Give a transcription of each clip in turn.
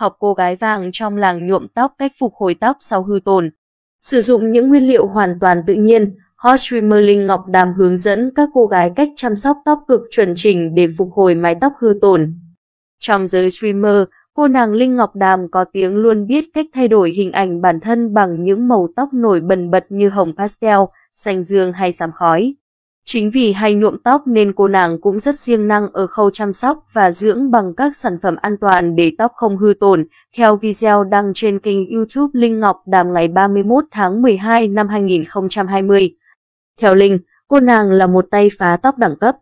học cô gái vàng trong làng nhuộm tóc cách phục hồi tóc sau hư tồn. Sử dụng những nguyên liệu hoàn toàn tự nhiên, hot streamer Linh Ngọc Đàm hướng dẫn các cô gái cách chăm sóc tóc cực chuẩn chỉnh để phục hồi mái tóc hư tổn. Trong giới streamer, cô nàng Linh Ngọc Đàm có tiếng luôn biết cách thay đổi hình ảnh bản thân bằng những màu tóc nổi bần bật như hồng pastel, xanh dương hay xám khói. Chính vì hay nhuộm tóc nên cô nàng cũng rất riêng năng ở khâu chăm sóc và dưỡng bằng các sản phẩm an toàn để tóc không hư tổn. Theo video đăng trên kênh YouTube Linh Ngọc Đàm ngày 31 tháng 12 năm 2020. Theo Linh, cô nàng là một tay phá tóc đẳng cấp.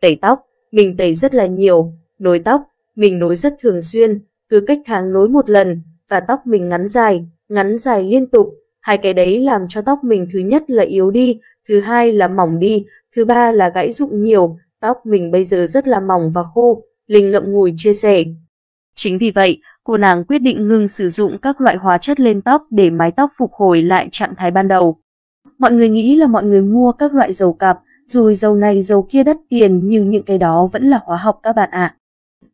Tẩy tóc, mình tẩy rất là nhiều, nối tóc, mình nối rất thường xuyên, cứ cách tháng nối một lần, và tóc mình ngắn dài, ngắn dài liên tục. Hai cái đấy làm cho tóc mình thứ nhất là yếu đi, thứ hai là mỏng đi, Thứ ba là gãy rụng nhiều, tóc mình bây giờ rất là mỏng và khô, Linh ngậm ngùi chia sẻ. Chính vì vậy, cô nàng quyết định ngừng sử dụng các loại hóa chất lên tóc để mái tóc phục hồi lại trạng thái ban đầu. Mọi người nghĩ là mọi người mua các loại dầu cạp, rồi dầu này dầu kia đắt tiền nhưng những cái đó vẫn là hóa học các bạn ạ. À.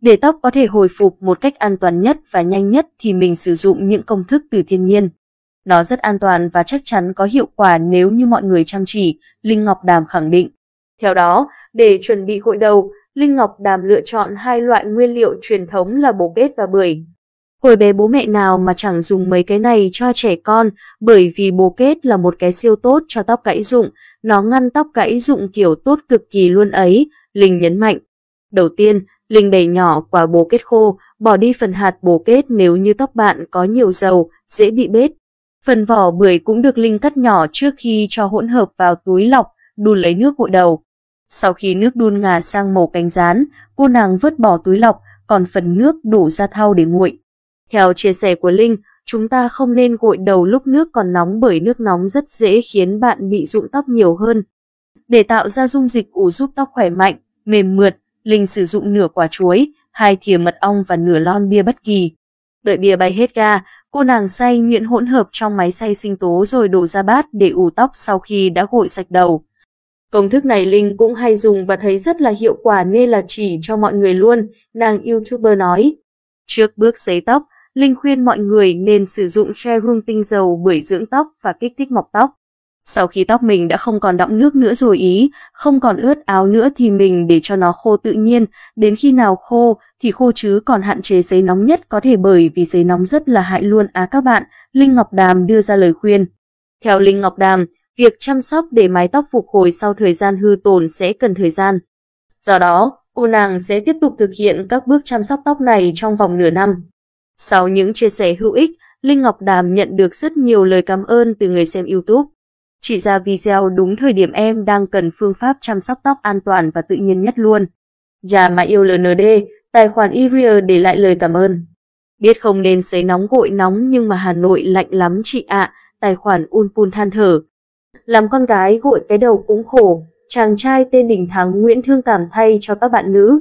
Để tóc có thể hồi phục một cách an toàn nhất và nhanh nhất thì mình sử dụng những công thức từ thiên nhiên. Nó rất an toàn và chắc chắn có hiệu quả nếu như mọi người chăm chỉ, Linh Ngọc Đàm khẳng định. Theo đó, để chuẩn bị gội đầu, Linh Ngọc Đàm lựa chọn hai loại nguyên liệu truyền thống là bồ kết và bưởi. Hồi bé bố mẹ nào mà chẳng dùng mấy cái này cho trẻ con, bởi vì bồ kết là một cái siêu tốt cho tóc gãy rụng, nó ngăn tóc gãy rụng kiểu tốt cực kỳ luôn ấy, Linh nhấn mạnh. Đầu tiên, Linh bẻ nhỏ quả bồ kết khô, bỏ đi phần hạt bồ kết nếu như tóc bạn có nhiều dầu, dễ bị bết. Phần vỏ bưởi cũng được Linh cắt nhỏ trước khi cho hỗn hợp vào túi lọc, đun lấy nước gội đầu. Sau khi nước đun ngà sang màu cánh rán, cô nàng vứt bỏ túi lọc, còn phần nước đổ ra thau để nguội. Theo chia sẻ của Linh, chúng ta không nên gội đầu lúc nước còn nóng bởi nước nóng rất dễ khiến bạn bị rụng tóc nhiều hơn. Để tạo ra dung dịch ủ giúp tóc khỏe mạnh, mềm mượt, Linh sử dụng nửa quả chuối, hai thìa mật ong và nửa lon bia bất kỳ. Đợi bia bay hết ga, Cô nàng xay nhuyễn hỗn hợp trong máy xay sinh tố rồi đổ ra bát để ủ tóc sau khi đã gội sạch đầu. Công thức này Linh cũng hay dùng và thấy rất là hiệu quả nên là chỉ cho mọi người luôn, nàng YouTuber nói. Trước bước xấy tóc, Linh khuyên mọi người nên sử dụng serum tinh dầu bưởi dưỡng tóc và kích thích mọc tóc. Sau khi tóc mình đã không còn đọng nước nữa rồi ý, không còn ướt áo nữa thì mình để cho nó khô tự nhiên, đến khi nào khô thì khô chứ còn hạn chế giấy nóng nhất có thể bởi vì giấy nóng rất là hại luôn á à các bạn, Linh Ngọc Đàm đưa ra lời khuyên. Theo Linh Ngọc Đàm, việc chăm sóc để mái tóc phục hồi sau thời gian hư tổn sẽ cần thời gian. Do đó, cô nàng sẽ tiếp tục thực hiện các bước chăm sóc tóc này trong vòng nửa năm. Sau những chia sẻ hữu ích, Linh Ngọc Đàm nhận được rất nhiều lời cảm ơn từ người xem YouTube. Chị ra video đúng thời điểm em đang cần phương pháp chăm sóc tóc an toàn và tự nhiên nhất luôn. Già mà yêu LND, tài khoản Iria để lại lời cảm ơn. Biết không nên sấy nóng gội nóng nhưng mà Hà Nội lạnh lắm chị ạ, à, tài khoản Unpun than thở. Làm con gái gội cái đầu cũng khổ, chàng trai tên Đình Thắng Nguyễn thương cảm thay cho các bạn nữ.